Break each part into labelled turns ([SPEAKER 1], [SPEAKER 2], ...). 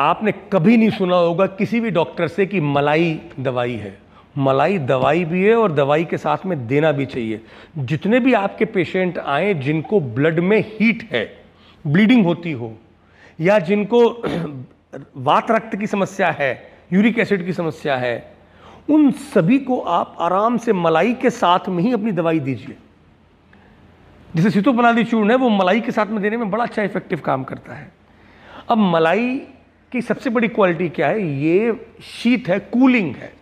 [SPEAKER 1] आपने कभी नहीं सुना होगा किसी भी डॉक्टर से कि मलाई दवाई है मलाई दवाई भी है और दवाई के साथ में देना भी चाहिए जितने भी आपके पेशेंट आए जिनको ब्लड में हीट है ब्लीडिंग होती हो या जिनको वात रक्त की समस्या है यूरिक एसिड की समस्या है उन सभी को आप आराम से मलाई के साथ में ही अपनी दवाई दीजिए जैसे सीतोपनादी चूर्ण है वो मलाई के साथ में देने में बड़ा अच्छा इफेक्टिव काम करता है अब मलाई कि सबसे बड़ी क्वालिटी क्या है ये शीत है कूलिंग है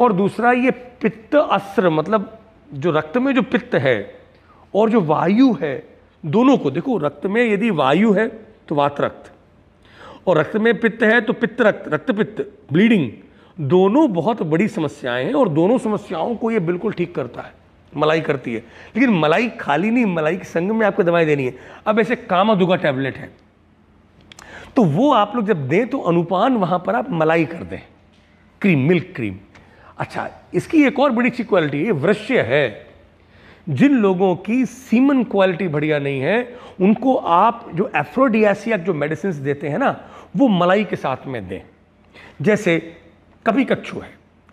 [SPEAKER 1] और दूसरा ये पित्त अस्त्र मतलब जो रक्त में जो पित्त है और जो वायु है दोनों को देखो रक्त में यदि वायु है तो वात रक्त और रक्त में पित्त है तो पित्त रक्त रक्त पित्त ब्लीडिंग दोनों बहुत बड़ी समस्याएं हैं और दोनों समस्याओं को ये बिल्कुल ठीक करता है मलाई करती है लेकिन मलाई खाली नहीं मलाई के संग में आपको दवाई देनी है अब ऐसे कामा दुगा टैबलेट है तो वो आप लोग जब दें तो अनुपान वहां पर आप मलाई कर दें क्रीम मिल्क क्रीम अच्छा इसकी एक और बड़ी अच्छी क्वालिटी है वृश्य है जिन लोगों की सीमन क्वालिटी बढ़िया नहीं है उनको आप जो एफ्रोडियासिया जो मेडिसिन देते हैं ना वो मलाई के साथ में दें जैसे कभी कच्छू है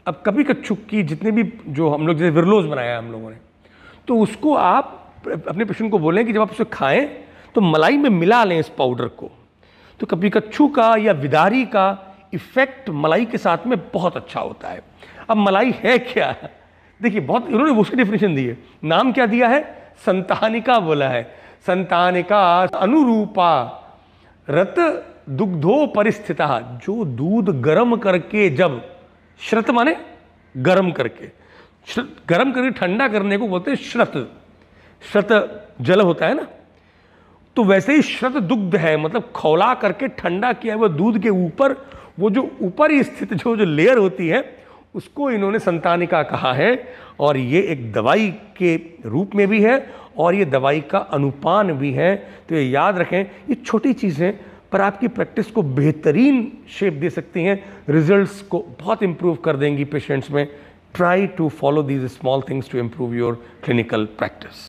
[SPEAKER 1] अब कभी कच्छू की जितने भी जो हम लोग जैसे विरलोज बनाया है हम लोगों ने तो उसको आप अपने पेशेंट को बोलें कि जब आप उसे खाएं तो मलाई में मिला लें इस पाउडर को तो कभी कच्छू का या विदारी का इफ़ेक्ट मलाई के साथ में बहुत अच्छा होता है अब मलाई है क्या देखिए बहुत इन्होंने उसकी डिफिनेशन दी है नाम क्या दिया है संतानिका बोला है संतानिका अनुरूपा रत दुग्धो परिस्थित जो दूध गर्म करके जब श्रत माने गर्म करके गर्म करके ठंडा करने को बोलते हैं श्रत श्रत जल होता है ना तो वैसे ही शत दुग्ध है मतलब खौला करके ठंडा किया हुआ दूध के ऊपर वो जो ऊपर ही स्थित जो जो लेयर होती है उसको इन्होंने संतानिका कहा है और ये एक दवाई के रूप में भी है और ये दवाई का अनुपान भी है तो ये याद रखें ये छोटी चीज़ें पर आपकी प्रैक्टिस को बेहतरीन शेप दे सकती हैं रिजल्ट्स को बहुत इम्प्रूव कर देंगी पेशेंट्स में try to follow these small things to improve your clinical practice